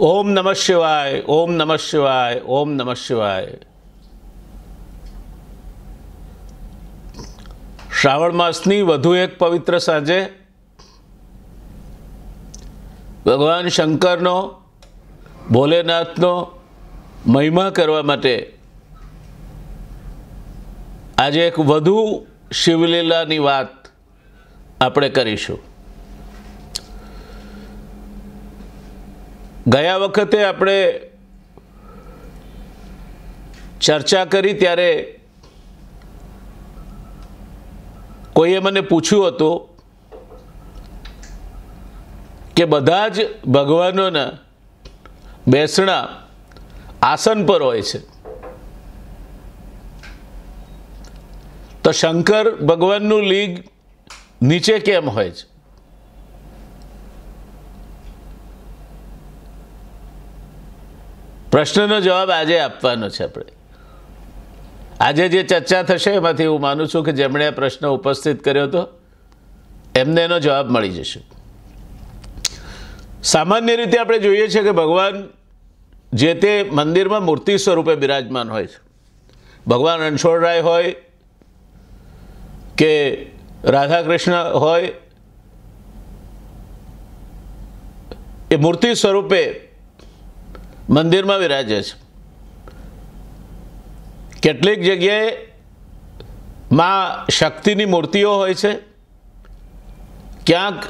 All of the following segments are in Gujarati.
ઓમ નમઃ શિવાય ઓમ નમઃ શિવાય ઓમ નમઃ શિવાય શ્રાવણ માસની વધુ એક પવિત્ર સાંજે ભગવાન શંકરનો ભોલેનાથનો મહિમા કરવા માટે આજે એક વધુ શિવલીલાની વાત આપણે કરીશું ગયા વખતે આપણે ચર્ચા કરી ત્યારે કોઈએ મને પૂછ્યું હતું કે બધા જ ભગવાનોના બેસણા આસન પર હોય છે તો શંકર ભગવાનનું લીગ નીચે કેમ હોય છે પ્રશ્નનો જવાબ આજે આપવાનો છે આપણે આજે જે ચર્ચા થશે એમાંથી હું માનું છું કે જેમણે આ પ્રશ્ન ઉપસ્થિત કર્યો હતો એમને એનો જવાબ મળી જશે સામાન્ય રીતે આપણે જોઈએ છીએ કે ભગવાન જે તે મંદિરમાં મૂર્તિ સ્વરૂપે બિરાજમાન હોય છે ભગવાન રણછોડરાય હોય કે રાધાકૃષ્ણ હોય એ મૂર્તિ સ્વરૂપે મંદિરમાં વિરાજે છે કેટલીક જગ્યાએ માં શક્તિની મૂર્તિઓ હોય છે ક્યાંક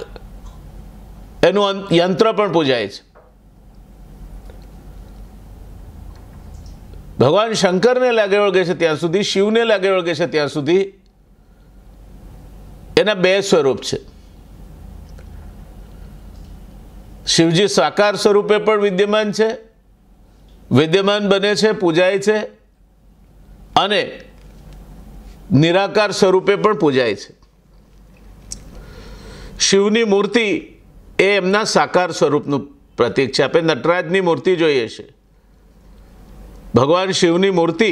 એનું યંત્ર પણ પૂજાય છે ભગવાન શંકરને લાગે વળગે છે ત્યાં સુધી શિવને લાગે વળગે છે ત્યાં સુધી એના બે સ્વરૂપ છે શિવજી સાકાર સ્વરૂપે પણ વિદ્યમાન છે વિદ્યમાન બને છે પૂજાય છે અને નિરાકાર સ્વરૂપે પણ પૂજાય છે શિવની મૂર્તિ એ એમના સાકાર સ્વરૂપનું પ્રતીક છે આપણે નટરાજની મૂર્તિ જોઈએ છે ભગવાન શિવની મૂર્તિ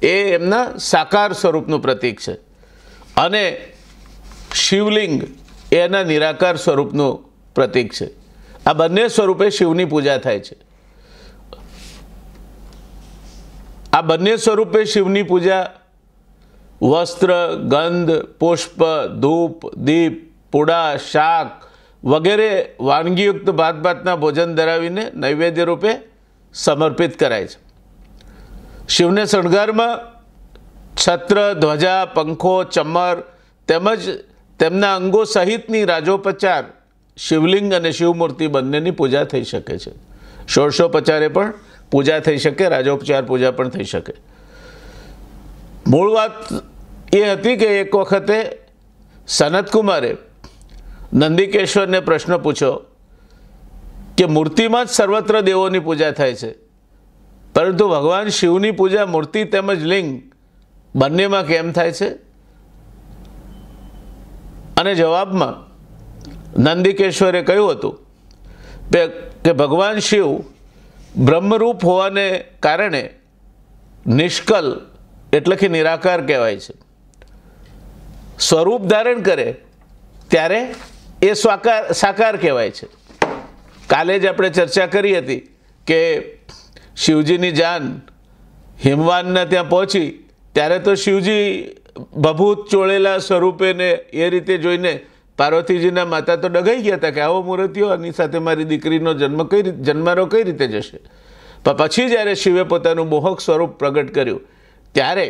એ એમના સાકાર સ્વરૂપનું પ્રતીક છે અને શિવલિંગ એના નિરાકાર સ્વરૂપનું પ્રતીક છે આ બંને સ્વરૂપે શિવની પૂજા થાય છે આ બંને સ્વરૂપે શિવની પૂજા વસ્ત્ર ગંધ પુષ્પ ધૂપ દીપ પૂડા શાક વગેરે વાનગીયુક્ત ભાત ભાતના ભોજન ધરાવીને નૈવેદ્ય રૂપે સમર્પિત કરાય છે શિવને શણગારમાં છત્ર ધ્વજા પંખો ચમર તેમજ તેમના અંગો સહિતની રાજોપચાર શિવલિંગ અને શિવમૂર્તિ બંનેની પૂજા થઈ શકે છે ષોડશોપચારે પણ પૂજા થઈ શકે રાજોપચાર પૂજા પણ થઈ શકે મૂળ વાત એ હતી કે એક વખતે સનતકુમારે નંદિકેશ્વરને પ્રશ્ન પૂછ્યો કે મૂર્તિમાં જ સર્વત્ર દેવોની પૂજા થાય છે પરંતુ ભગવાન શિવની પૂજા મૂર્તિ તેમજ લિંગ બંનેમાં કેમ થાય છે અને જવાબમાં નંદિકેશ્વરે કહ્યું હતું કે ભગવાન શિવ બ્રહ્મરૂપ હોવાને કારણે નિષ્કલ એટલે કે નિરાકાર કહેવાય છે સ્વરૂપ ધારણ કરે ત્યારે એ સ્વાકાર સાકાર કહેવાય છે કાલે જ આપણે ચર્ચા કરી હતી કે શિવજીની જાન હિમવાનના ત્યાં પહોંચી ત્યારે તો શિવજી ભભૂત ચોળેલા સ્વરૂપેને એ રીતે જોઈને પાર્વતીજીના માતા તો ડગાઈ ગયા હતા કે આવો મૂર્તિઓ આની સાથે મારી દીકરીનો જન્મ કઈ રીતે જન્મારો કઈ રીતે જશે પણ પછી જ્યારે શિવે પોતાનું મોહક સ્વરૂપ પ્રગટ કર્યું ત્યારે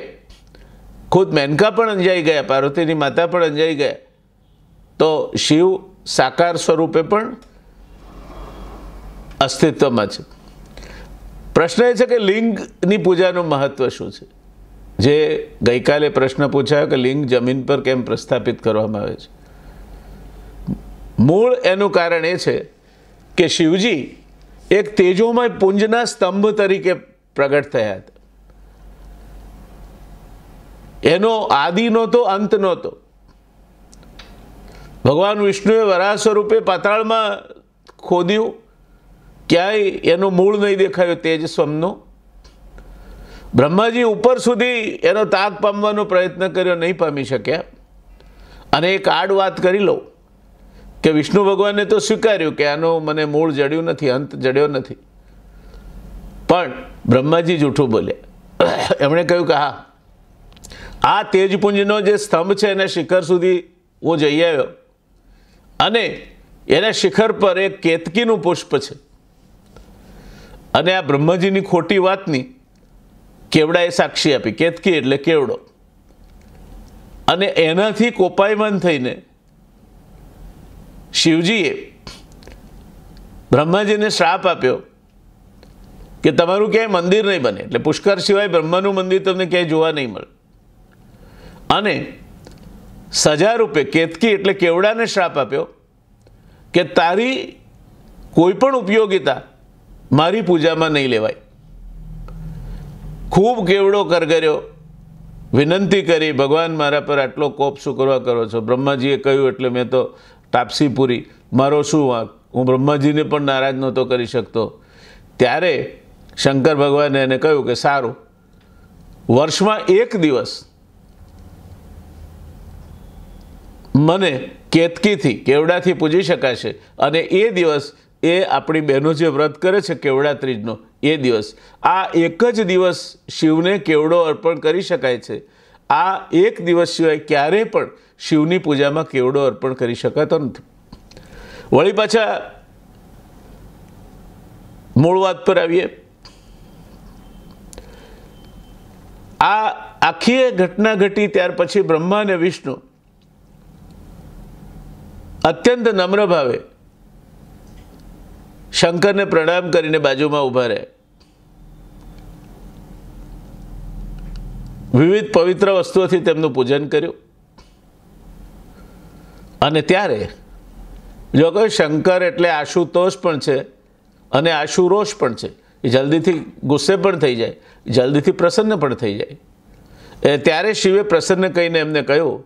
ખુદ મેનકા પણ અંજાઈ ગયા પાર્વતીની માતા પણ અંજાઈ ગયા તો શિવ સાકાર સ્વરૂપે પણ અસ્તિત્વમાં છે પ્રશ્ન એ છે કે લિંગની પૂજાનું મહત્ત્વ શું છે જે ગઈકાલે પ્રશ્ન પૂછાયો કે લિંગ જમીન પર કેમ પ્રસ્થાપિત કરવામાં આવે છે મૂળ એનું કારણ એ છે કે શિવજી એક તેજોમય પુંજના સ્તંભ તરીકે પ્રગટ થયા હતા એનો આદિ નહોતો અંત નહોતો ભગવાન વિષ્ણુએ વરાહ સ્વરૂપે પાતાળમાં ખોદ્યું ક્યાંય એનું મૂળ નહીં દેખાયું તેજ સ્વમનો બ્રહ્માજી ઉપર સુધી એનો તાગ પામવાનો પ્રયત્ન કર્યો નહીં પામી શક્યા અને એક આડ વાત કરી લઉં કે વિષ્ણુ ભગવાને તો સ્વીકાર્યું કે આનો મને મૂળ જડ્યું નથી અંત જડ્યો નથી પણ બ્રહ્માજી જૂઠું બોલ્યા એમણે કહ્યું કે હા આ તેજપુંજનો જે સ્તંભ છે એના શિખર સુધી હું જઈ આવ્યો અને એના શિખર પર એક કેતકીનું પુષ્પ છે અને આ બ્રહ્માજીની ખોટી વાતની કેવડાએ સાક્ષી આપી કેતકી એટલે કેવડો અને એનાથી કોપાયમાન થઈને શિવજીએ બ્રહ્માજીને શ્રાપ આપ્યો કે તમારું ક્યાંય મંદિર નહીં બને એટલે પુષ્કર સિવાય બ્રહ્માનું મંદિર તમને ક્યાંય જોવા નહીં મળે અને સજા રૂપે કેતકી એટલે કેવડાને શ્રાપ આપ્યો કે તારી કોઈ પણ ઉપયોગિતા મારી પૂજામાં નહીં લેવાય ખૂબ કેવડો કરગર્યો વિનંતી કરી ભગવાન મારા પર આટલો કોપ શું કરવા કરો છો બ્રહ્માજીએ કહ્યું એટલે મેં તો તાપસીપુરી મારો શું વાંક હું બ્રહ્માજીને પણ નારાજ નહોતો કરી શકતો ત્યારે શંકર ભગવાને એને કહ્યું કે સારું વર્ષમાં એક દિવસ મને કેતકીથી કેવડાથી પૂજી શકાશે અને એ દિવસ એ આપણી બહેનો જે વ્રત કરે છે કેવડા ત્રીજનો એ દિવસ આ એક જ દિવસ શિવને કેવડો અર્પણ કરી શકાય છે આ એક દિવસ સિવાય ક્યારેય પણ શિવની પૂજામાં કેવડો અર્પણ કરી શકાતો નથી વળી પાછા મૂળ વાત પર આવીએ આ આખી ઘટના ઘટી ત્યાર પછી બ્રહ્મા અને વિષ્ણુ અત્યંત નમ્ર ભાવે શંકરને પ્રણામ કરીને બાજુમાં ઊભા રહે વિવિધ પવિત્ર વસ્તુઓથી તેમનું પૂજન કર્યું અને ત્યારે જો કે શંકર એટલે આશુતોષ પણ છે અને આશુરોષ પણ છે એ જલ્દીથી ગુસ્સે પણ થઈ જાય જલ્દીથી પ્રસન્ન પણ થઈ જાય એ ત્યારે શિવે પ્રસન્ન કહીને એમને કહ્યું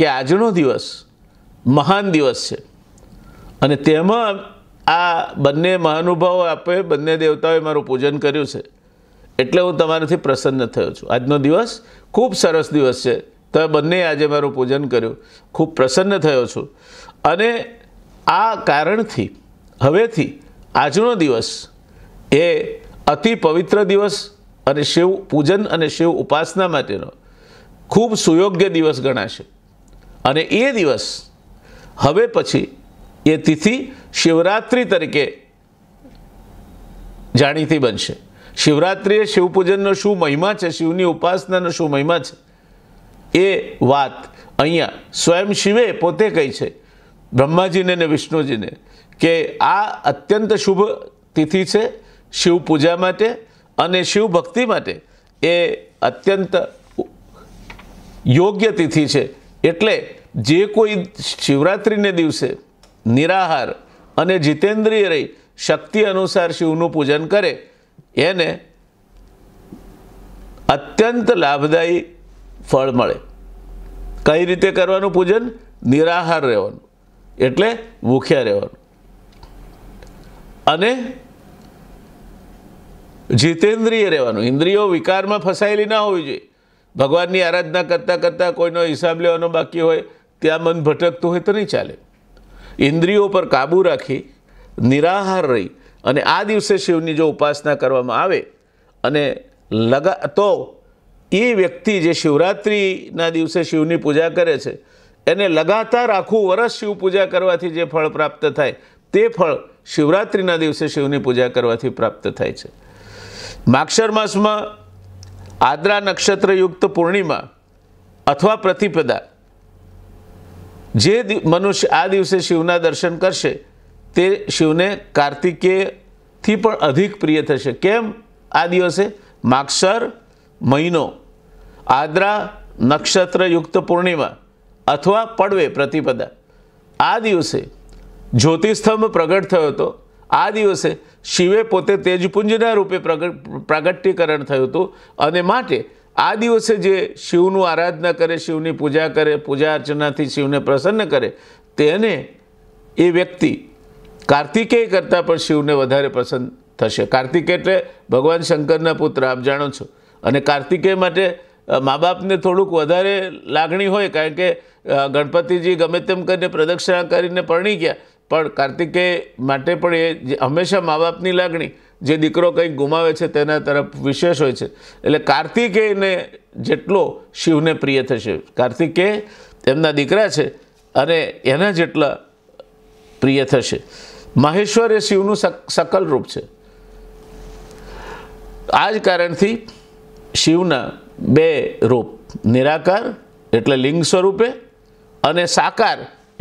કે આજનો દિવસ મહાન દિવસ છે અને તેમાં આ બંને મહાનુભાવો આપે બંને દેવતાઓએ મારું પૂજન કર્યું છે એટલે હું તમારાથી પ્રસન્ન થયો છું આજનો દિવસ ખૂબ સરસ દિવસ છે તમે બંને આજે મારું પૂજન કર્યું ખૂબ પ્રસન્ન થયો છું અને આ કારણથી હવેથી આજનો દિવસ એ અતિ પવિત્ર દિવસ અને શિવ પૂજન અને શિવ ઉપાસના માટેનો ખૂબ સુયોગ્ય દિવસ ગણાશે અને એ દિવસ હવે પછી એ તિથિ શિવરાત્રિ તરીકે જાણીતી બનશે શિવરાત્રિએ શિવપૂજનનો શું મહિમા છે શિવની ઉપાસનાનો શું મહિમા છે એ વાત અહીંયા સ્વયં શિવે પોતે કહી છે બ્રહ્માજીને ને વિષ્ણુજીને કે આ અત્યંત શુભ તિથિ છે શિવ પૂજા માટે અને શિવ ભક્તિ માટે એ અત્યંત યોગ્ય તિથિ છે એટલે જે કોઈ શિવરાત્રિને દિવસે નિરાહાર અને જીતેન્દ્રિય રહી શક્તિ અનુસાર શિવનું પૂજન કરે એને અત્યંત લાભદાયી ફળ મળે કઈ રીતે કરવાનું પૂજન નિરાહાર રહેવાનું એટલે ભૂખ્યા રહેવાનું અને જીતેન્દ્રિય રહેવાનું ઇન્દ્રિયો વિકારમાં ફસાયેલી ના હોવી જોઈએ ભગવાનની આરાધના કરતાં કરતાં કોઈનો હિસાબ લેવાનો બાકી હોય ત્યાં મન ભટકતું હોય તો નહીં ચાલે ઇન્દ્રિયો પર કાબૂ રાખી નિરાહાર રહી અને આ દિવસે શિવની જો ઉપાસના કરવામાં આવે અને લગા તો એ વ્યક્તિ જે શિવરાત્રિના દિવસે શિવની પૂજા કરે છે એને લગાતાર આખું વરસ શિવ પૂજા કરવાથી જે ફળ પ્રાપ્ત થાય તે ફળ શિવરાત્રિના દિવસે શિવની પૂજા કરવાથી પ્રાપ્ત થાય છે માક્ષર માસમાં આદ્રા નક્ષત્રયુક્ત પૂર્ણિમા અથવા પ્રતિપદા જે મનુષ્ય આ દિવસે શિવના દર્શન કરશે તે શિવને કાર્તિકેયથી પણ અધિક પ્રિય થશે કેમ આ દિવસે માક્ષર મહિનો આદ્રા નક્ષત્રયુક્ત પૂર્ણિમા અથવા પડવે પ્રતિપદા આ દિવસે જ્યોતિસ્તંભ પ્રગટ થયો હતો આ દિવસે શિવે પોતે તેજપુંજના રૂપે પ્રગટ પ્રાગટ્યકરણ થયું હતું અને માટે આ દિવસે જે શિવનું આરાધના કરે શિવની પૂજા કરે પૂજા અર્ચનાથી શિવને પ્રસન્ન કરે તેને એ વ્યક્તિ કાર્તિકેય કરતાં પણ શિવને વધારે પસંદ થશે કાર્તિકે એટલે ભગવાન શંકરના પુત્ર આપ જાણો છો અને કાર્તિકેય માટે મા બાપને થોડુંક વધારે લાગણી હોય કારણ કે ગણપતિજી ગમે તેમ કરીને પ્રદક્ષિણા કરીને પરણી ગયા પણ કાર્તિકે માટે પણ એ હંમેશા મા બાપની લાગણી જે દીકરો કંઈક ગુમાવે છે તેના તરફ વિશેષ હોય છે એટલે કાર્તિકેયને જેટલો શિવને પ્રિય થશે કાર્તિકે તેમના દીકરા છે અને એના જેટલા પ્રિય થશે મહેશ્વર એ શિવનું સકલ રૂપ છે આ જ કારણથી શિવના બે રૂપ નિરાકાર એટલે લિંગ સ્વરૂપે અને સાકાર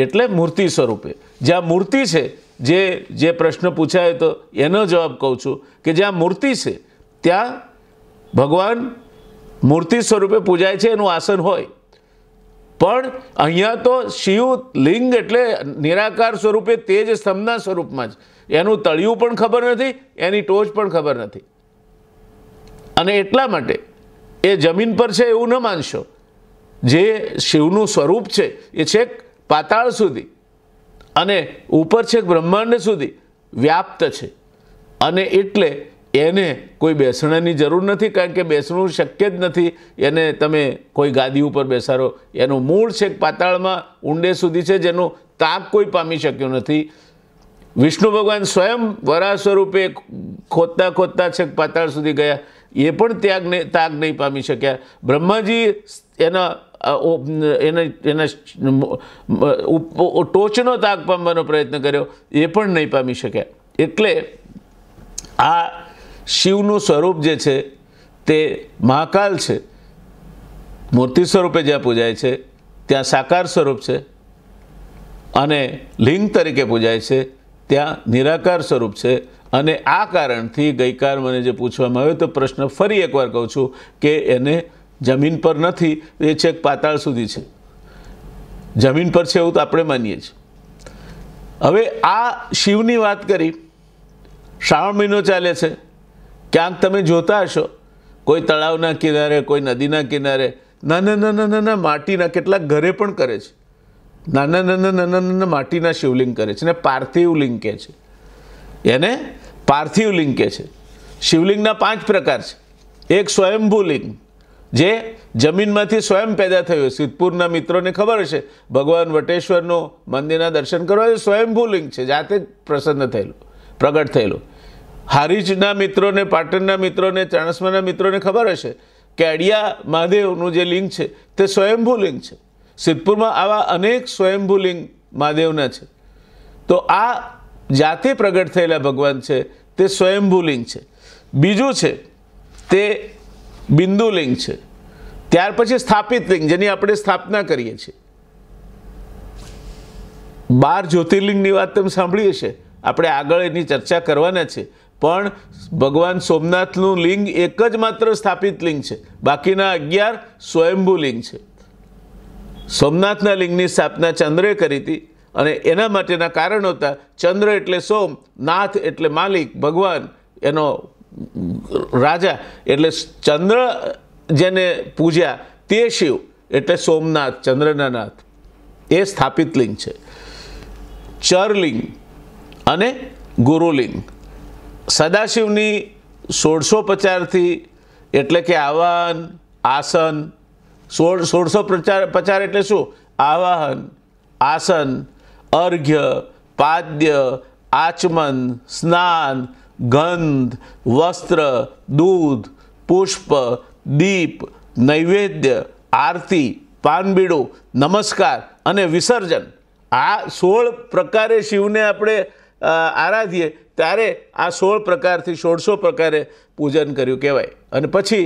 એટલે મૂર્તિ સ્વરૂપે જ્યાં મૂર્તિ છે જે જે પ્રશ્ન પૂછાય તો એનો જવાબ કહું છું કે જ્યાં મૂર્તિ છે ત્યાં ભગવાન મૂર્તિ સ્વરૂપે પૂજાય છે એનું આસન હોય પણ અહીંયા તો શિવ લિંગ એટલે નિરાકાર સ્વરૂપે તે જ સ્તંભના સ્વરૂપમાં જ એનું તળિયું પણ ખબર નથી એની ટોચ પણ ખબર નથી અને એટલા માટે એ જમીન પર છે એવું ન માનશો જે શિવનું સ્વરૂપ છે એ છેક પાતાળ સુધી અને ઉપર છેક બ્રહ્માંડ સુધી વ્યાપ્ત છે અને એટલે એને કોઈ બેસણાની જરૂર નથી કારણ કે બેસણું શક્ય જ નથી એને તમે કોઈ ગાદી ઉપર બેસાડો એનું મૂળ છેક પાતાળમાં ઊંડે સુધી છે જેનો તાપ કોઈ પામી શક્યું નથી વિષ્ણુ ભગવાન સ્વયં વરા સ્વરૂપે ખોદતા ખોદતા છેક પાતાળ સુધી ગયા એ પણ ત્યાગને ત્યાગ નહીં પામી શક્યા બ્રહ્માજી એના એને એના ટોચનો તાગ પામવાનો પ્રયત્ન કર્યો એ પણ નહીં પામી શક્યા એટલે આ શિવનું સ્વરૂપ જે છે તે મહાકાલ છે મૂર્તિ સ્વરૂપે જ્યાં પૂજાય છે ત્યાં સાકાર સ્વરૂપ છે અને લિંગ તરીકે પૂજાય છે ત્યાં નિરાકાર સ્વરૂપ છે અને આ કારણથી ગઈકાલ મને જે પૂછવામાં આવ્યો તો પ્રશ્ન ફરી એકવાર કહું છું કે એને જમીન પર નથી એ છેક પાતાળ સુધી છે જમીન પર છે એવું તો આપણે માનીએ છીએ હવે આ શિવની વાત કરી શ્રાવણ મહિનો ચાલે છે ક્યાંક તમે જોતા હશો કોઈ તળાવના કિનારે કોઈ નદીના કિનારે નાના નાના નાના માટીના કેટલાક ઘરે પણ કરે છે નાના નાના નાના નાના માટીના શિવલિંગ કરે છે અને પાર્થિવ લિંગ કહે છે એને પાર્થિવ લિંગ કહે છે શિવલિંગના પાંચ પ્રકાર છે એક સ્વયંભૂ લિંગ જે જમીનમાંથી સ્વયં પેદા થયું સિદ્ધપુરના મિત્રોને ખબર હશે ભગવાન વટેશ્વરનો મંદિરના દર્શન કરવા સ્વયંભૂ લિંગ છે જાતે જ પ્રસન્ન થયેલું પ્રગટ થયેલું હારીજના મિત્રોને પાટણના મિત્રોને ચાણસમાના મિત્રોને ખબર હશે કે અડિયા મહાદેવનું જે લિંગ છે તે સ્વયંભૂ લિંગ છે સિદ્ધપુરમાં આવા અનેક સ્વયંભૂ લિંગ મહાદેવના છે તો આ જાતે પ્રગટ થયેલા ભગવાન છે તે સ્વયંભૂલિંગ છે બીજું છે તે બિંદુલિંગ છે ત્યાર પછી સ્થાપિત લિંગ જેની આપણે સ્થાપના કરીએ છીએ બાર જ્યોતિર્લિંગની વાત તમે સાંભળીએ હશે આપણે આગળ એની ચર્ચા કરવાના છે પણ ભગવાન સોમનાથનું લિંગ એક જ માત્ર સ્થાપિત લિંગ છે બાકીના અગિયાર સ્વયંભૂ લિંગ છે સોમનાથના લિંગની સ્થાપના ચંદ્રે કરી હતી અને એના માટેના કારણો હતા ચંદ્ર એટલે સોમ નાથ એટલે માલિક ભગવાન એનો રાજા એટલે ચંદ્ર જેને પૂજ્યા તે શિવ એટલે સોમનાથ ચંદ્રના નાથ એ સ્થાપિત લિંગ છે ચરલિંગ અને ગુરુલિંગ સદાશિવની સોળસો પચારથી એટલે કે આવાહન આસન સોળ સોળસો પ્રચાર પચાર એટલે શું આવાહન આસન અર્ઘ્ય પાદ્ય આચમન સ્નાન ગંધ વસ્ત્ર દૂધ પુષ્પ દીપ નૈવેદ્ય આરતી પાનબીડો નમસ્કાર અને વિસર્જન આ સોળ પ્રકારે શિવને આપણે આરાધીએ ત્યારે આ સોળ પ્રકારથી સોળસો પ્રકારે પૂજન કર્યું કહેવાય અને પછી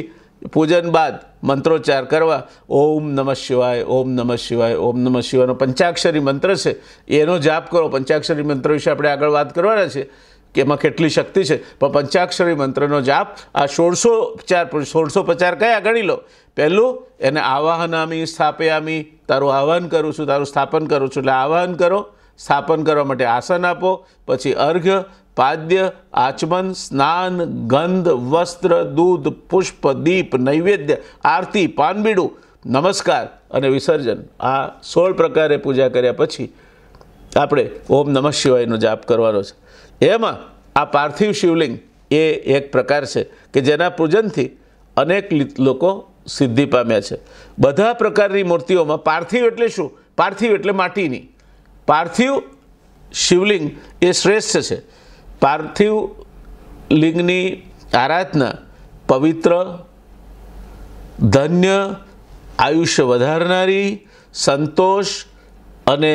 પૂજન બાદ મંત્રોચ્ચાર કરવા ઓમ નમઃ શિવાય ઓમ નમઃ શિવાય ઓમ નમઃ શિવાયનો પંચાક્ષરી મંત્ર છે એનો જાપ કરો પંચાક્ષરી મંત્ર વિશે આપણે આગળ વાત કરવાના છે કે એમાં કેટલી શક્તિ છે પણ પંચાક્ષરી મંત્રનો જાપ આ સોળસો ચાર સોળસો પચાર કયા ગણી લો પહેલું એને આવાહનામી સ્થાપ્યામી તારું આહવાન કરું છું તારું સ્થાપન કરું છું એટલે આહવાન કરો સ્થાપન કરવા માટે આસન આપો પછી અર્ઘ પાદ્ય આચમન સ્નાન ગંધ વસ્ત્ર દૂધ પુષ્પ દીપ નૈવેદ્ય આરતી પાનબીડું નમસ્કાર અને વિસર્જન આ સોળ પ્રકારે પૂજા કર્યા પછી આપણે ઓમ નમઃ શિવાયનો જાપ કરવાનો છે એમાં આ પાર્થિવ શિવલિંગ એ એક પ્રકાર છે કે જેના પૂજનથી અનેક લોકો સિદ્ધિ પામ્યા છે બધા પ્રકારની મૂર્તિઓમાં પાર્થિવ એટલે શું પાર્થિવ એટલે માટીની પાર્થિવ શિવલિંગ એ શ્રેષ્ઠ છે પાર્થિવ લિંગની આરાધના પવિત્ર ધન્ય આયુષ્ય વધારનારી સંતોષ અને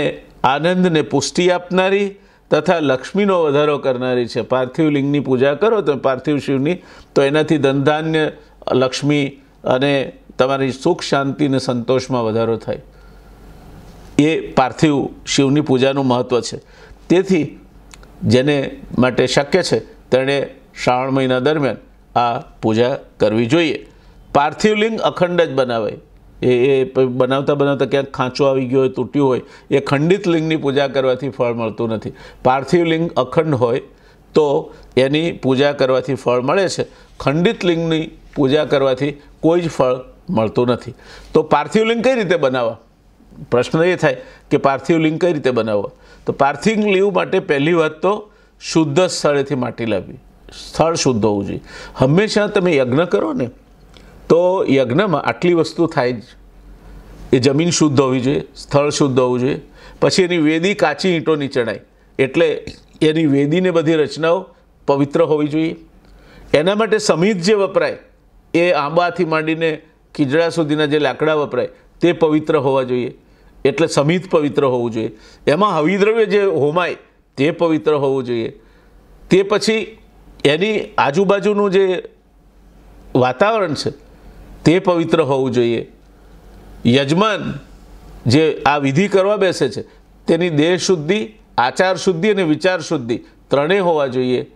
આનંદને પુષ્ટિ આપનારી તથા લક્ષ્મીનો વધારો કરનારી છે પાર્થિવ લિંગની પૂજા કરો તો પાર્થિવ શિવની તો એનાથી ધનધાન્ય લક્ષ્મી અને તમારી સુખ શાંતિ અને સંતોષમાં વધારો થાય એ પાર્થિવ શિવની પૂજાનું મહત્ત્વ છે તેથી જેને માટે શક્ય છે તેણે શ્રાવણ મહિના દરમિયાન આ પૂજા કરવી જોઈએ પાર્થિવ અખંડ જ બનાવે એ એ બનાવતા બનાવતા ક્યાંક ખાંચો આવી ગયો હોય તૂટ્યું હોય એ ખંડિત લિંગની પૂજા કરવાથી ફળ મળતું નથી પાર્થિવલિંગ અખંડ હોય તો એની પૂજા કરવાથી ફળ મળે છે ખંડિત લિંગની પૂજા કરવાથી કોઈ જ ફળ મળતું નથી તો પાર્થિવલિંગ કઈ રીતે બનાવવા પ્રશ્ન એ થાય કે પાર્થિવ લિંગ કઈ રીતે બનાવવો તો પાર્થિવ લિંગ માટે પહેલી વાત તો શુદ્ધ સ્થળેથી માટી લાવવી સ્થળ શુદ્ધ હોવું જોઈએ હંમેશા તમે યજ્ઞ કરો ને તો યજ્ઞમાં આટલી વસ્તુ થાય જ એ જમીન શુદ્ધ હોવી જોઈએ સ્થળ શુદ્ધ હોવું જોઈએ પછી એની વેદી કાચી ઈંટોની ચણાય એટલે એની વેદીને બધી રચનાઓ પવિત્ર હોવી જોઈએ એના માટે સમિત જે વપરાય એ આંબાથી માંડીને ખીજડા સુધીના જે લાકડા વપરાય તે પવિત્ર હોવા જોઈએ એટલે સમિત પવિત્ર હોવું જોઈએ એમાં હવિદ્રવ્ય જે હોમાય તે પવિત્ર હોવું જોઈએ તે પછી એની આજુબાજુનું જે વાતાવરણ છે તે પવિત્ર હોવું જોઈએ યજમાન જે આ વિધિ કરવા બેસે છે તેની દેહ શુદ્ધિ આચાર શુદ્ધિ અને વિચાર શુદ્ધિ ત્રણેય હોવા જોઈએ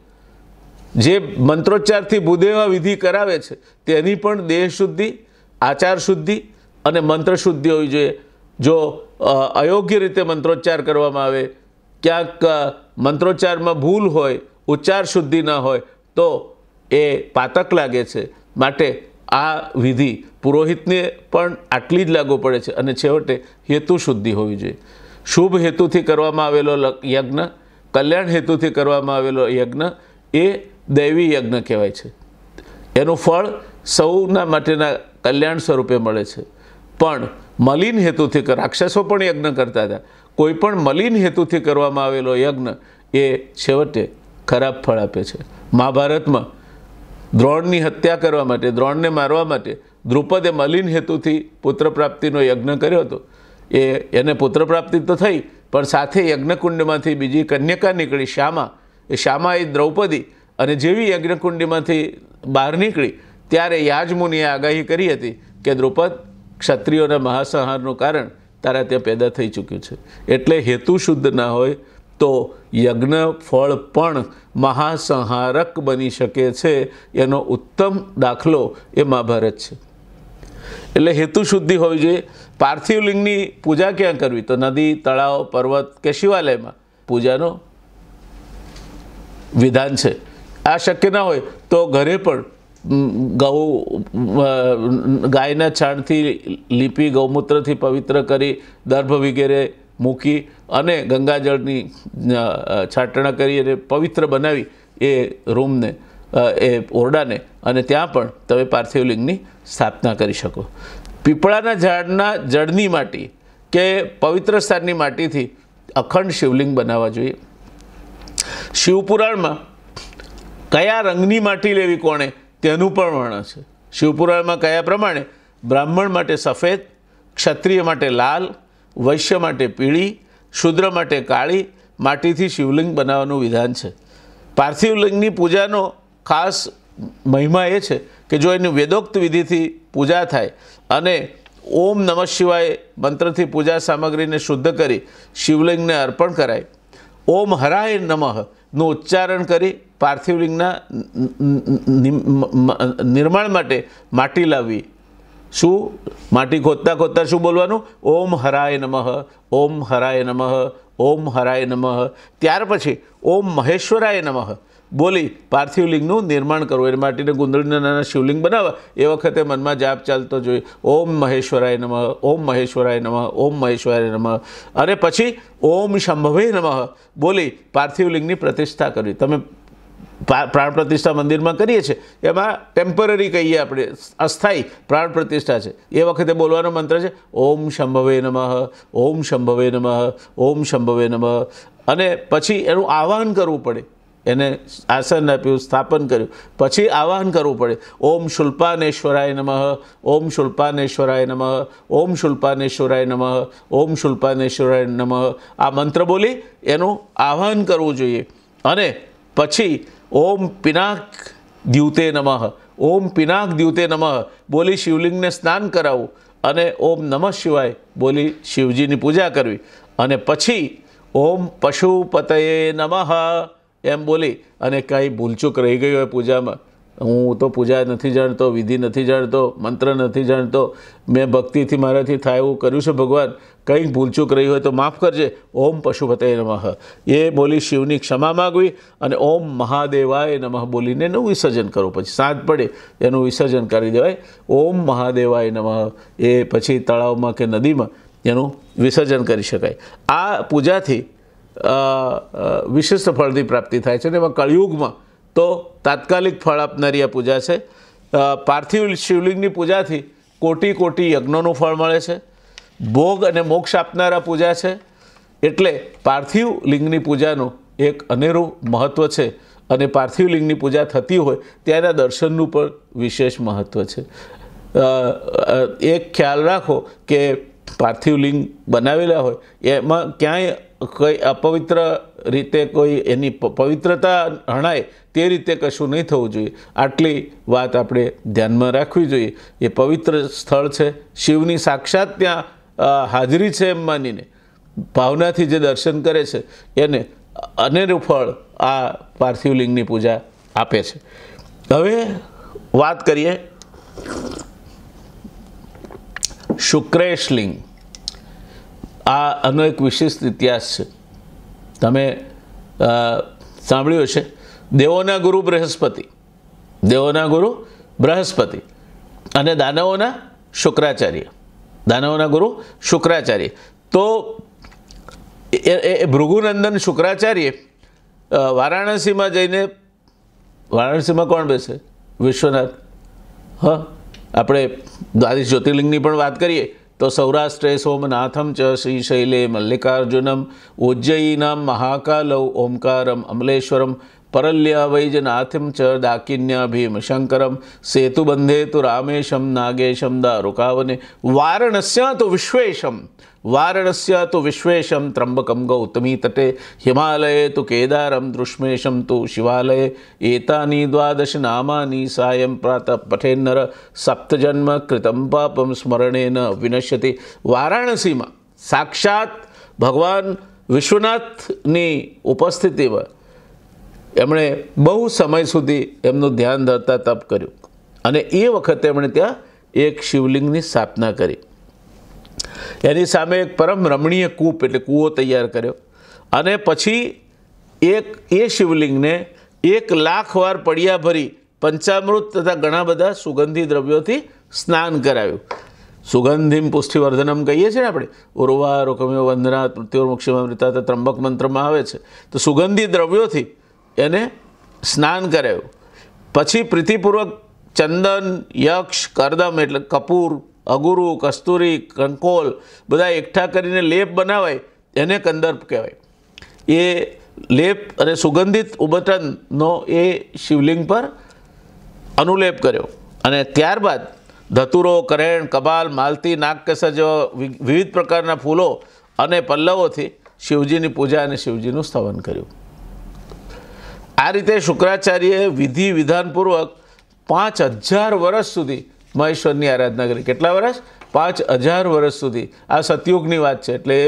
જે મંત્રોચ્ચારથી બુદેવા વિધિ કરાવે છે તેની પણ દેહ શુદ્ધિ આચાર શુદ્ધિ અને મંત્ર શુદ્ધિ હોવી જોઈએ જો અયોગ્ય રીતે મંત્રોચ્ચાર કરવામાં આવે ક્યાંક મંત્રોચ્ચારમાં ભૂલ હોય ઉચ્ચાર શુદ્ધિ ન હોય તો એ પાતક લાગે છે માટે આ વિધિ પુરોહિતને પણ આટલી જ લાગુ પડે છે અને છેવટે હેતુ શુદ્ધિ હોવી જોઈએ શુભ હેતુથી કરવામાં આવેલો યજ્ઞ કલ્યાણ હેતુથી કરવામાં આવેલો યજ્ઞ એ દૈવી યજ્ઞ કહેવાય છે એનું ફળ સૌના માટેના કલ્યાણ સ્વરૂપે મળે છે પણ મલિન હેતુથી રાક્ષસો પણ યજ્ઞ કરતા હતા કોઈ પણ મલિન હેતુથી કરવામાં આવેલો યજ્ઞ એ છેવટે ખરાબ ફળ આપે છે મહાભારતમાં દ્રોણની હત્યા કરવા માટે દ્રોણને મારવા માટે દ્રુપદે મલિન હેતુથી પુત્ર પ્રાપ્તિનો યજ્ઞ કર્યો હતો એ એને પુત્ર પ્રાપ્તિ તો થઈ પણ સાથે યજ્ઞકુંડમાંથી બીજી કન્યકા નીકળી શ્યામા એ શ્યામા એ દ્રૌપદી અને જેવી યજ્ઞકુંડીમાંથી બહાર નીકળી ત્યારે યાજમુનિએ આગાહી કરી હતી કે દ્રુપદ ક્ષત્રિયોના મહાસંહારનું કારણ તારા ત્યાં પેદા થઈ ચૂક્યું છે એટલે હેતુ શુદ્ધ ના હોય તો યજ્ઞ ફળ પણ મહાસંહારક બની શકે છે એનો ઉત્તમ દાખલો એ મહાભારત છે એટલે હેતુ શુદ્ધિ હોવી જોઈએ પાર્થિવ લિંગની પૂજા ક્યાં કરવી તો નદી તળાવ પર્વત કે શિવાલયમાં પૂજાનો વિધાન છે આ શક્ય ના હોય તો ઘરે પણ ગૌ ગાયના છાણથી લીપી ગૌમૂત્રથી પવિત્ર કરી દર્ભ વગેરે મૂકી અને ગંગાજળની છાટણા કરી અને પવિત્ર બનાવી એ રૂમને એ ઓરડાને અને ત્યાં પણ તમે પાર્થિવલિંગની સ્થાપના કરી શકો પીપળાના ઝાડના જળની માટી કે પવિત્ર સ્થાનની માટીથી અખંડ શિવલિંગ બનાવવા જોઈએ શિવપુરાણમાં કયા રંગની માટી લેવી કોણે તેનું પણ વર્ણન છે શિવપુરાણમાં કહ્યા પ્રમાણે બ્રાહ્મણ માટે સફેદ ક્ષત્રિય માટે લાલ વૈશ્ય માટે પીળી શુદ્ર માટે કાળી માટીથી શિવલિંગ બનાવવાનું વિધાન છે પાર્થિવલિંગની પૂજાનો ખાસ મહિમા એ છે કે જો એની વેદોક્ત વિધિથી પૂજા થાય અને ઓમ નમઃ શિવાય મંત્રથી પૂજા સામગ્રીને શુદ્ધ કરી શિવલિંગને અર્પણ કરાય ઓમ હરાય નમઃનું ઉચ્ચારણ કરી પાર્થિવલિંગના નિર્માણ માટે માટી લાવવી શું માટી ખોદતા ખોદતા શું બોલવાનું ઓમ હરાય નમઃ ઓમ હરાય નમઃ ઓમ હરાય નમઃ ત્યાર પછી ઓમ મહેશ્વરાય નમઃ બોલી પાર્થિવલિંગનું નિર્માણ કરવું એને માટીને ગુંદળીના નાના શિવલિંગ બનાવવા એ વખતે મનમાં જાપ ચાલતો જોઈએ ઓમ મહેશ્વરાય નમઃ ઓમ મહેશ્વરાય નમઃ ઓમ મહેશ્વરાય નમઃ અને પછી ઓમ શંભવે નમઃ બોલી પાર્થિવલિંગની પ્રતિષ્ઠા કરવી તમે પ્રાણ પ્રતિષ્ઠા મંદિરમાં કરીએ છીએ એમાં ટેમ્પરરી કહીએ આપણે અસ્થાયી પ્રાણ પ્રતિષ્ઠા છે એ વખતે બોલવાનો મંત્ર છે ઓમ શંભવે નમઃ ઓમ શંભવે નમઃ ઓમ શંભવે નમઃ અને પછી એનું આવાહન કરવું પડે એને આસન આપ્યું સ્થાપન કર્યું પછી આવાહન કરવું પડે ઓમ શુલ્પાનેશ્વરાય નમઃ ઓમ શુલ્પાનેશ્વરાય નમઃ ઓમ શુલ્પાનેશ્વરાય નમઃ ઓમ શુલ્પાનેશ્વરાય નમઃ આ મંત્ર બોલી એનું આવાહન કરવું જોઈએ અને પછી ઓમ પિનાક દ્યુતે નમઃ ઓમ પિનાક દ્યુતે નમઃ બોલી શિવલિંગને સ્નાન કરાવવું અને ઓમ નમઃ શિવાય બોલી શિવજીની પૂજા કરવી અને પછી ઓમ પશુપતયે નમઃ એમ બોલી અને કાંઈ ભૂલચૂક રહી ગઈ હોય પૂજામાં હું તો પૂજા નથી જાણતો વિધિ નથી જાણતો મંત્ર નથી જાણતો મેં ભક્તિથી મારાથી થાય એવું કર્યું છે ભગવાન કંઈક ભૂલચૂક રહી હોય તો માફ કરજે ઓમ પશુપતે નમઃ એ બોલી શિવની ક્ષમા માગવી અને ઓમ મહાદેવાય નમઃ બોલીને એનું વિસર્જન કરવું પછી સાંજ પડે એનું વિસર્જન કરી દેવાય ઓમ મહાદેવાય નમઃ એ પછી તળાવમાં કે નદીમાં એનું વિસર્જન કરી શકાય આ પૂજાથી વિશિષ્ટ ફળની પ્રાપ્તિ થાય છે અને એમાં કળિયુગમાં તો તાત્કાલિક ફળ આપનારી આ પૂજા છે પાર્થિવ શિવલિંગની પૂજાથી કોટી કોટી યજ્ઞોનું ફળ મળે છે ભોગ અને મોક્ષ આપનારા પૂજા છે એટલે પાર્થિવ લિંગની પૂજાનું એક અનેરું મહત્ત્વ છે અને પાર્થિવ લિંગની પૂજા થતી હોય ત્યાંના દર્શનનું પણ વિશેષ મહત્ત્વ છે એક ખ્યાલ રાખો કે પાર્થિવ લિંગ બનાવેલા હોય એમાં ક્યાંય કંઈ અપવિત્ર રીતે કોઈ એની પવિત્રતા હણાય તે રીતે કશું નહીં થવું જોઈએ આટલી વાત આપણે ધ્યાનમાં રાખવી જોઈએ એ પવિત્ર સ્થળ છે શિવની સાક્ષાત ત્યાં હાજરી છે એમ માનીને ભાવનાથી જે દર્શન કરે છે એને અનેરું ફળ આ પાર્થિવલિંગની પૂજા આપે છે હવે વાત કરીએ શુક્રેશલિંગ આ આનો એક વિશિષ્ટ ઇતિહાસ છે તમે સાંભળ્યું છે દેવોના ગુરુ બૃહસ્પતિ દેવોના ગુરુ બૃહસ્પતિ અને દાનવોના શુક્રાચાર્ય દાનવના ગુરુ શુક્રાચાર્ય તો એ ભૃગુનંદન શુક્રાચાર્ય વારાણસીમાં જઈને વારાણસીમાં કોણ બેસે વિશ્વનાથ હ આપણે દ્વાદશ જ્યોતિર્લિંગની પણ વાત કરીએ તો સૌરાષ્ટ્રે સોમનાથમ ચ શ્રી શૈલે મલ્લિકાર્જુનમ ઉજ્જયીનામ મહાકાલવ ઓમકારમ અમલેશ્વરમ परल्यावैजनाथिं च दाकिन्याभीं शङ्करं सेतुबन्धे तु रामेशं नागेशं दारुकावने वारणस्य तु विश्वेशं वारणस्य तु विश्वेशं त्र्यम्बकं गौतमी तटे हिमालये तु केदारं दृश्मेशं तु शिवालये एतानि द्वादशनामानि सायं प्रातः पठेन्नर सप्तजन्म कृतं पापं स्मरणेन विनश्यति વારાણસીમાં સાક્ષાત ભગવાન વિશ્વનાથની ઉપસ્થિતિમાં એમણે બહુ સમય સુધી એમનું ધ્યાન ધરતા તપ કર્યું અને એ વખતે એમણે ત્યાં એક શિવલિંગની સ્થાપના કરી એની સામે એક પરમ રમણીય કૂપ એટલે કૂવો તૈયાર કર્યો અને પછી એક એ શિવલિંગને એક લાખ વાર પડિયા ભરી પંચામૃત તથા ઘણા બધા સુગંધી દ્રવ્યોથી સ્નાન કરાવ્યું સુગંધિમ પુષ્ટિવર્ધનમ કહીએ છીએ ને આપણે ઉર્વા રોકમ્યો વંદના તૃતીયોર્મુક્ષિમૃતા ત્રંબક મંત્રમાં આવે છે તો સુગંધી દ્રવ્યોથી એને સ્નાન કરાવ્યું પછી પ્રીતિપૂર્વક ચંદન યક્ષ કરદમ એટલે કપૂર અગુરુ કસ્તુરી કંકોલ બધા એકઠા કરીને લેપ બનાવાય એને કંદર્પ કહેવાય એ લેપ અને સુગંધિત ઉબટનનો એ શિવલિંગ પર અનુલેપ કર્યો અને ત્યારબાદ ધતુરો કરેણ કબાલ માલતી નાગકેસર જેવા વિવિધ પ્રકારના ફૂલો અને પલ્લવોથી શિવજીની પૂજા અને શિવજીનું સ્તવન કર્યું આ રીતે શુક્રાચાર્યએ વિધિ વિધાનપૂર્વક પાંચ હજાર વર્ષ સુધી મહેશ્વરની આરાધના કરી કેટલા વર્ષ પાંચ હજાર વર્ષ સુધી આ સતયુગની વાત છે એટલે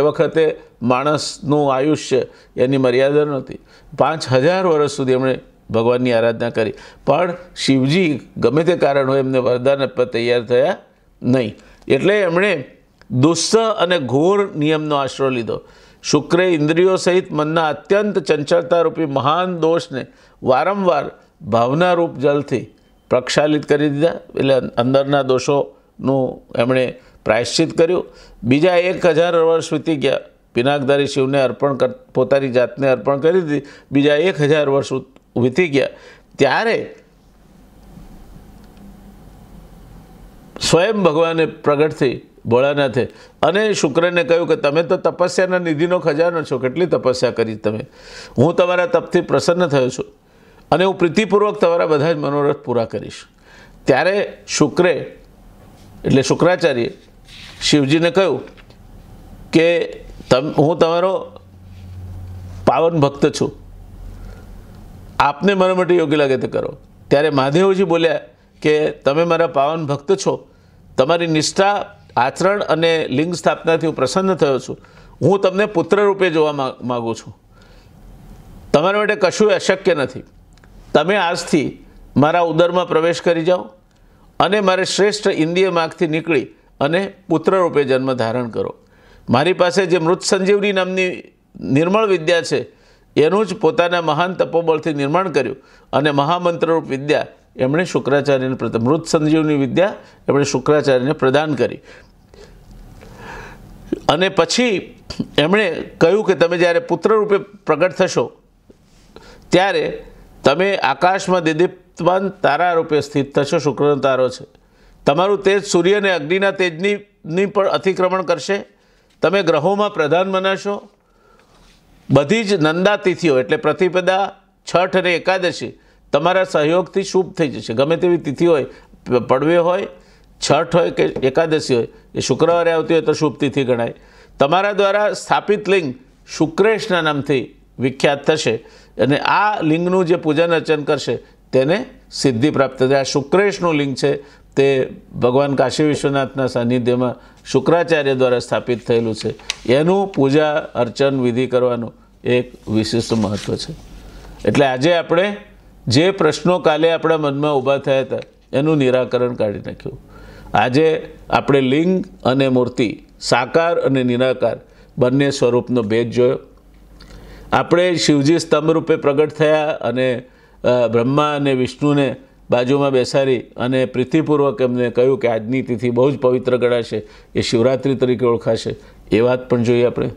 એ વખતે માણસનું આયુષ્ય એની મર્યાદા નહોતી પાંચ હજાર વર્ષ સુધી એમણે ભગવાનની આરાધના કરી પણ શિવજી ગમે તે કારણ હોય એમને વરદાન આપવા તૈયાર થયા નહીં એટલે એમણે દુસ્સ અને ઘોર નિયમનો આશરો લીધો શુક્રે ઇન્દ્રિયો સહિત મનના અત્યંત ચંચળતારૂપી મહાન દોષને વારંવાર ભાવનારૂપ જલથી પ્રક્ષાલિત કરી દીધા એટલે અંદરના દોષોનું એમણે પ્રાયશ્ચિત કર્યું બીજા એક હજાર વર્ષ વીતી ગયા પિનાકધારી શિવને અર્પણ કર પોતાની જાતને અર્પણ કરી દીધી બીજા એક હજાર વર્ષ વીતી ગયા ત્યારે સ્વયં ભગવાને પ્રગટથી થઈ ભોળાનાથે અને શુક્રને કહ્યું કે તમે તો તપસ્યાના નિધિનો ખજાનો છો કેટલી તપસ્યા કરી તમે હું તમારા તપથી પ્રસન્ન થયો છું અને હું પ્રીતિપૂર્વક તમારા બધા જ મનોરથ પૂરા કરીશ ત્યારે શુક્રે એટલે શુક્રાચાર્ય શિવજીને કહ્યું કે તમ હું તમારો પાવન ભક્ત છું આપને મારા માટે યોગ્ય લાગે તે કરો ત્યારે મહાદેવજી બોલ્યા કે તમે મારા પાવન ભક્ત છો તમારી નિષ્ઠા આચરણ અને લિંગ સ્થાપનાથી હું પ્રસન્ન થયો છું હું તમને પુત્ર રૂપે જોવા માગું છું તમારા માટે કશું અશક્ય નથી તમે આજથી મારા ઉદરમાં પ્રવેશ કરી જાઓ અને મારે શ્રેષ્ઠ ઇન્દ્રિય માર્ગથી નીકળી અને પુત્ર રૂપે જન્મ ધારણ કરો મારી પાસે જે મૃત સંજીવની નામની નિર્મળ વિદ્યા છે એનું જ પોતાના મહાન તપોબળથી નિર્માણ કર્યું અને મહામંત્રરૂપ વિદ્યા એમણે શુક્રાચાર્યને મૃત સંજીવની વિદ્યા એમણે શુક્રાચાર્યને પ્રદાન કરી અને પછી એમણે કહ્યું કે તમે જ્યારે પુત્રરૂપે પ્રગટ થશો ત્યારે તમે આકાશમાં દિદીપ્તવાન તારા રૂપે સ્થિત થશો શુક્રનો તારો છે તમારું તેજ સૂર્ય અને અગ્નિના તેજની પણ અતિક્રમણ કરશે તમે ગ્રહોમાં પ્રધાન મનાશો બધી જ નંદા તિથિઓ એટલે પ્રતિપદા છઠ અને એકાદશી તમારા સહયોગથી શુભ થઈ જશે ગમે તેવી તિથિ હોય પડવે હોય છઠ હોય કે એકાદશી હોય એ શુક્રવારે આવતી હોય તો શુભ તિથિ ગણાય તમારા દ્વારા સ્થાપિત લિંગ શુક્રેશના નામથી વિખ્યાત થશે અને આ લિંગનું જે પૂજન અર્ચન કરશે તેને સિદ્ધિ પ્રાપ્ત થશે આ શુક્રેશનું લિંગ છે તે ભગવાન કાશી વિશ્વનાથના સાનિધ્યમાં શુક્રાચાર્ય દ્વારા સ્થાપિત થયેલું છે એનું પૂજા અર્ચન વિધિ કરવાનું એક વિશિષ્ટ મહત્ત્વ છે એટલે આજે આપણે જે પ્રશ્નો કાલે આપણા મનમાં ઊભા થયા હતા એનું નિરાકરણ કાઢી નાખ્યું આજે આપણે લિંગ અને મૂર્તિ સાકાર અને નિરાકાર બંને સ્વરૂપનો ભેદ જોયો આપણે શિવજી સ્તંભ રૂપે પ્રગટ થયા અને બ્રહ્મા અને વિષ્ણુને બાજુમાં બેસાડી અને પ્રીતિપૂર્વક એમને કહ્યું કે આજની તિથિ બહુ જ પવિત્ર ગણાશે એ શિવરાત્રિ તરીકે ઓળખાશે એ વાત પણ જોઈએ આપણે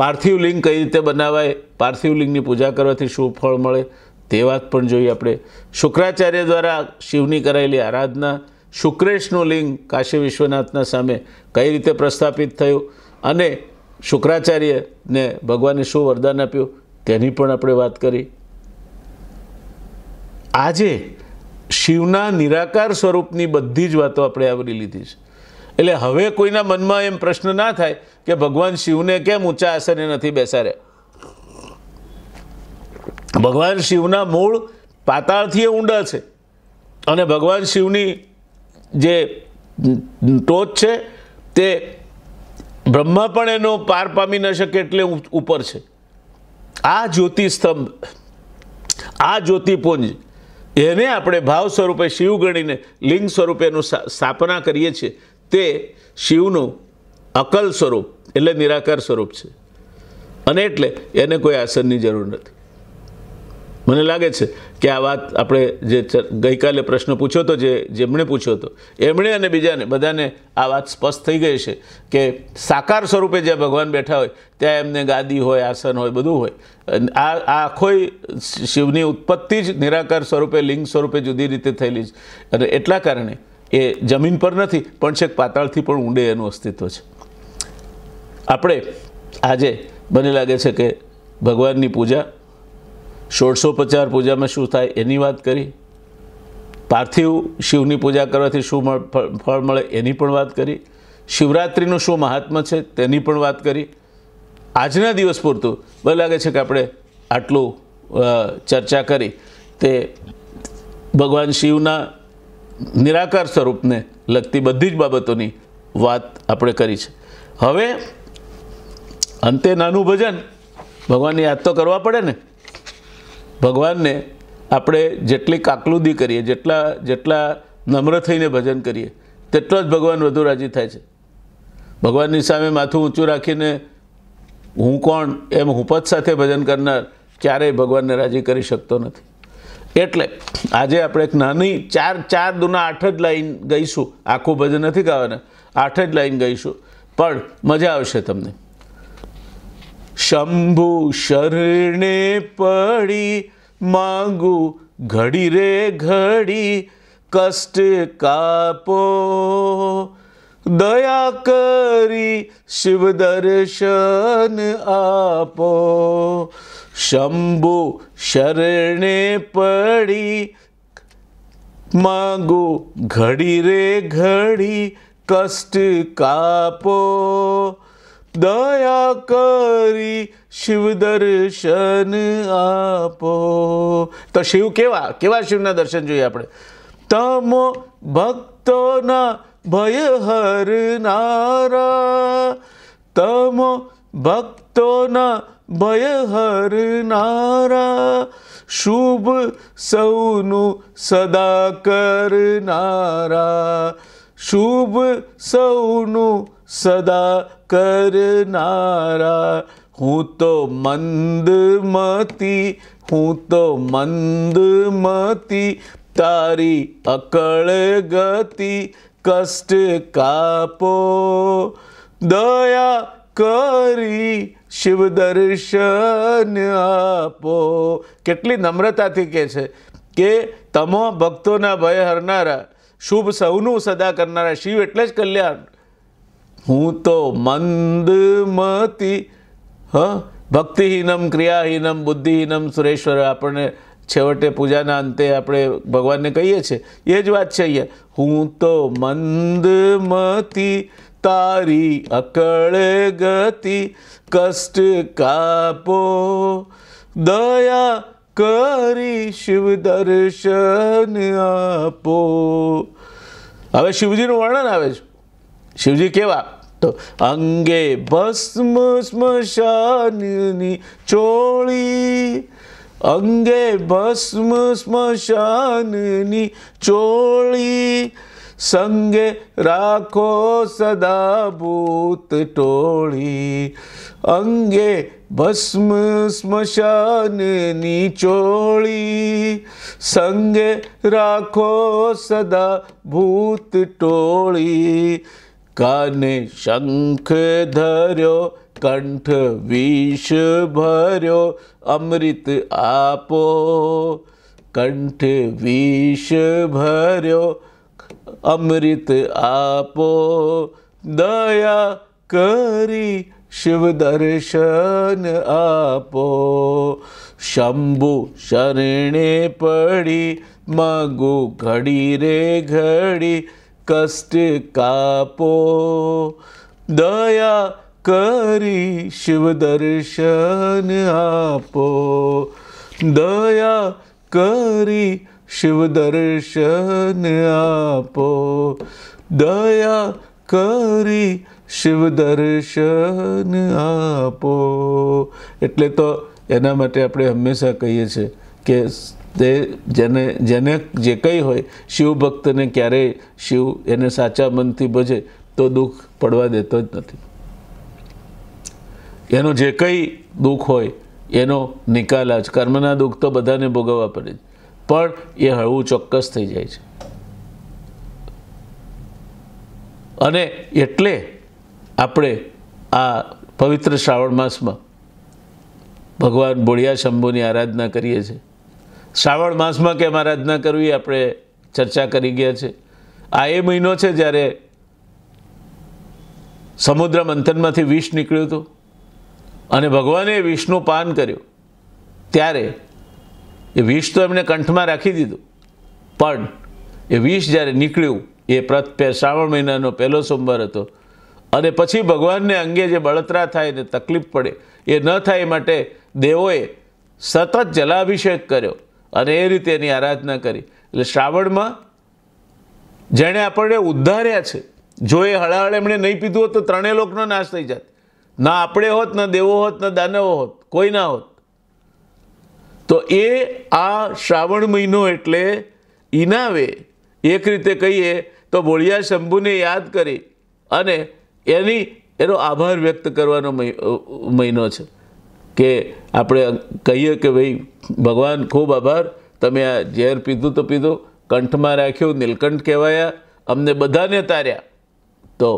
પાર્થિવ લિંગ કઈ રીતે બનાવાય પાર્થિવ લિંગની પૂજા કરવાથી શું ફળ મળે તે વાત પણ જોઈએ આપણે શુક્રાચાર્ય દ્વારા શિવની કરાયેલી આરાધના શુક્રેશનું લિંગ કાશી વિશ્વનાથના સામે કઈ રીતે પ્રસ્થાપિત થયું અને શુક્રાચાર્યને ભગવાને શું વરદાન આપ્યું તેની પણ આપણે વાત કરી આજે શિવના નિરાકાર સ્વરૂપની બધી જ વાતો આપણે આવરી લીધી છે એટલે હવે કોઈના મનમાં એમ પ્રશ્ન ના થાય કે ભગવાન શિવને કેમ ઊંચા આસને નથી બેસાડ્યા ભગવાન શિવના મૂળ પાતાળથી ઊંડા છે અને ભગવાન શિવની જે ટોચ છે તે બ્રહ્મા પણ એનો પાર પામી ન શકે એટલે ઉપર છે આ જ્યોતિ સ્તંભ આ જ્યોતિપુંજ એને આપણે ભાવ સ્વરૂપે શિવ ગણીને લિંગ સ્વરૂપે એનું સ્થાપના કરીએ છીએ તે શિવનું અકલ સ્વરૂપ એટલે નિરાકાર સ્વરૂપ છે અને એટલે એને કોઈ આસનની જરૂર નથી મને લાગે છે કે આ વાત આપણે જે ગઈકાલે પ્રશ્ન પૂછ્યો હતો જે જેમણે પૂછ્યો હતો એમણે અને બીજાને બધાને આ વાત સ્પષ્ટ થઈ ગઈ છે કે સાકાર સ્વરૂપે જ્યાં ભગવાન બેઠા હોય ત્યાં એમને ગાદી હોય આસન હોય બધું હોય આ આ આખોય શિવની ઉત્પત્તિ જ નિરાકાર સ્વરૂપે લિંગ સ્વરૂપે જુદી રીતે થયેલી છે અને એટલા કારણે એ જમીન પર નથી પણ છેક પાતાળથી પણ ઊંડે એનું અસ્તિત્વ છે આપણે આજે મને લાગે છે કે ભગવાનની પૂજા ષોડશોપચાર પૂજામાં શું થાય એની વાત કરી પાર્થિવ શિવની પૂજા કરવાથી શું ફળ મળે એની પણ વાત કરી શિવરાત્રિનું શું મહાત્મ્ય છે તેની પણ વાત કરી આજના દિવસ પૂરતું મને લાગે છે કે આપણે આટલું ચર્ચા કરી તે ભગવાન શિવના નિરાકાર સ્વરૂપને લગતી બધી જ બાબતોની વાત આપણે કરી છે હવે અંતે નાનું ભજન ભગવાનની યાદ તો કરવા પડે ને ભગવાનને આપણે જેટલી કાકલુદી કરીએ જેટલા જેટલા નમ્ર થઈને ભજન કરીએ તેટલો જ ભગવાન વધુ રાજી થાય છે ભગવાનની સામે માથું ઊંચું રાખીને હું કોણ એમ હુંપત સાથે ભજન કરનાર ક્યારેય ભગવાનને રાજી કરી શકતો નથી એટલે આજે આપણે એક નાની ચાર ચાર દુના આઠ જ લાઈન ગઈશું આખું ભજન નથી ગાવાના આઠ જ લાઈન ગઈશું પણ મજા આવશે તમને શંભુ શરણે પડી માંગુ ઘડી રે ઘડી કષ્ટ કાપો દયા કરી શિવ દર્શન આપો શંભુ શરણે પડી માંગો ઘડી રે ઘડી કષ્ટ કાપો દયા કરી શિવ દર્શન આપો તો શિવ કેવા કેવા શિવના દર્શન જોઈએ આપણે તમો ભક્તોના ભય નારા તમો ભક્તોના ભય નારા શુભ સૌનું સદા કરનારા શુભ સૌનું સદા કરનારા હું તો મંદમતી હું તો મંદમતી તારી અકળ ગતિ કષ્ટ કાપો દયા કરી શિવ દર્શન આપો કેટલી નમ્રતાથી કહે છે કે તમો ભક્તોના ભય હરનારા શુભ સૌનું સદા કરનારા શિવ એટલે જ કલ્યાણ હું તો મંદમતી હ ભક્તિહીનમ ક્રિયાહીનમ બુદ્ધિહીનમ સુરેશ્વર આપણને છેવટે પૂજાના અંતે આપણે ભગવાનને કહીએ છીએ એ જ વાત છે અહીંયા હું તો મંદમતી તારી અકળ ગતિ કષ્ટ કાપો દયા કરી શિવ દર્શન આપો હવે શિવજીનું વર્ણન આવે છે શિવજી કેવા तो अंगे भस्म स्मशानी चोली अंगे भस्म स्मशानी चोली संगे राखो सदा भूत टोळी अंगे भस्म स्मशानी चोली संगे राखो सदा भूत टोळी काने शंख धर्यो कंठ विष भर्यो अमृत आपो कंठ विष भर्यो अमृत आपो दया करी शिव दर्शन आपो शंभु शरणे पड़ी मगु घड़ी रे घड़ी કષ્ટ કાપો દયા કરી શિવ દર્શન આપો દયા કરી શિવ દર્શન આપો દયા કરી શિવ દર્શન આપો એટલે તો એના માટે આપણે હંમેશા કહીએ છીએ કે તે જેને જેને જે કંઈ હોય શિવ ભક્તને ક્યારેય શિવ એને સાચા મનથી ભજે તો દુઃખ પડવા દેતો જ નથી એનો જે કંઈ દુઃખ હોય એનો નિકાલ આ કર્મના દુઃખ તો બધાને ભોગવવા પડે પણ એ હળવું ચોક્કસ થઈ જાય છે અને એટલે આપણે આ પવિત્ર શ્રાવણ માસમાં ભગવાન બોળિયા શંભુની આરાધના કરીએ છીએ શ્રાવણ માસમાં કે આરાધના કરવી આપણે ચર્ચા કરી ગયા છે આ એ મહિનો છે જ્યારે સમુદ્ર મંથનમાંથી વિષ નીકળ્યું હતું અને ભગવાને વિષનું પાન કર્યું ત્યારે એ વિષ તો એમણે કંઠમાં રાખી દીધું પણ એ વિષ જ્યારે નીકળ્યું એ પ્રત્યે શ્રાવણ મહિનાનો પહેલો સોમવાર હતો અને પછી ભગવાનને અંગે જે બળતરા થાય ને તકલીફ પડે એ ન થાય માટે દેવોએ સતત જલાભિષેક કર્યો અને એ રીતે એની આરાધના કરી એટલે શ્રાવણમાં જેણે આપણને ઉદ્ધાર્યા છે જો એ હળાહળ એમણે નહીં પીધું હોત તો ત્રણેય લોકનો નાશ થઈ જાત ના આપણે હોત ના દેવો હોત ના દાનવો હોત કોઈ ના હોત તો એ આ શ્રાવણ મહિનો એટલે ઈનાવે એક રીતે કહીએ તો બોળિયા શંભુને યાદ કરી અને એની એનો આભાર વ્યક્ત કરવાનો મહિનો છે કે આપણે કહીએ કે ભાઈ ભગવાન ખૂબ આભાર તમે આ ઝેર પીધું તો પીધું કંઠમાં રાખ્યું નીલકંઠ કહેવાયા અમને બધાને તાર્યા તો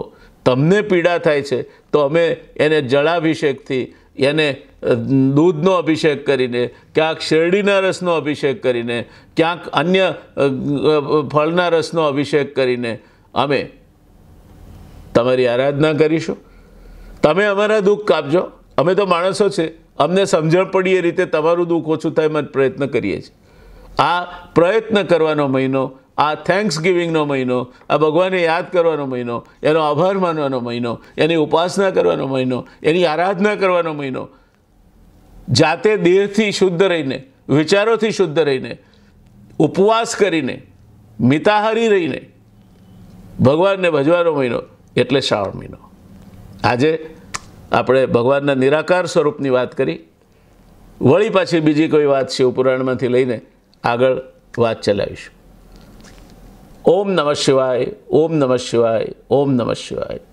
તમને પીડા થાય છે તો અમે એને જળાભિષેકથી એને દૂધનો અભિષેક કરીને ક્યાંક શેરડીના રસનો અભિષેક કરીને ક્યાંક અન્ય ફળના રસનો અભિષેક કરીને અમે તમારી આરાધના કરીશું તમે અમારા દુઃખ કાપજો અમે તો માણસો છીએ અમને સમજણ પડી એ રીતે તમારું દુઃખ ઓછું થાય માટે પ્રયત્ન કરીએ છીએ આ પ્રયત્ન કરવાનો મહિનો આ થેન્ક્સ ગિવિંગનો મહિનો આ ભગવાનને યાદ કરવાનો મહિનો એનો આભાર માનવાનો મહિનો એની ઉપાસના કરવાનો મહિનો એની આરાધના કરવાનો મહિનો જાતે દેહથી શુદ્ધ રહીને વિચારોથી શુદ્ધ રહીને ઉપવાસ કરીને મિતાહારી રહીને ભગવાનને ભજવાનો મહિનો એટલે શ્રાવણ મહિનો આજે આપણે ભગવાનના નિરાકાર સ્વરૂપની વાત કરી વળી પાછી બીજી કોઈ વાત શિવપુરાણમાંથી લઈને આગળ વાત ચલાવીશું ઓમ નમઃ શિવાય ઓમ નમઃ શિવાય ઓમ નમઃ શિવાય